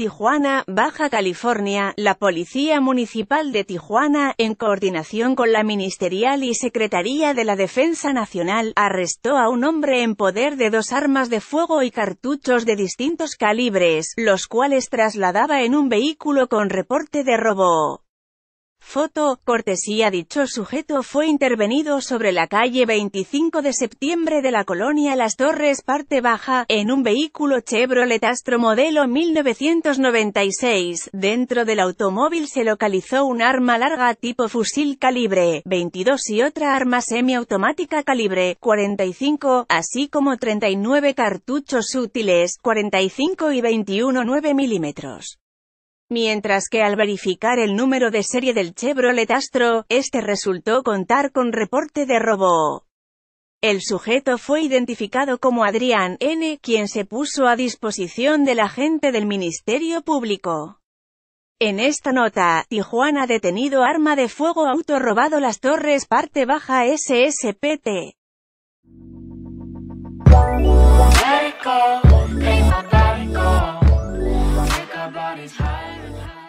Tijuana, Baja California, la Policía Municipal de Tijuana, en coordinación con la Ministerial y Secretaría de la Defensa Nacional, arrestó a un hombre en poder de dos armas de fuego y cartuchos de distintos calibres, los cuales trasladaba en un vehículo con reporte de robo. Foto, cortesía Dicho sujeto fue intervenido sobre la calle 25 de septiembre de la colonia Las Torres parte baja, en un vehículo Chevrolet Astro modelo 1996. Dentro del automóvil se localizó un arma larga tipo fusil calibre 22 y otra arma semiautomática calibre 45, así como 39 cartuchos útiles 45 y 21 9 milímetros mientras que al verificar el número de serie del Chevrolet Astro, este resultó contar con reporte de robo. El sujeto fue identificado como Adrián N., quien se puso a disposición del agente del Ministerio Público. En esta nota, Tijuana detenido arma de fuego auto robado Las Torres parte baja SSPT. is higher.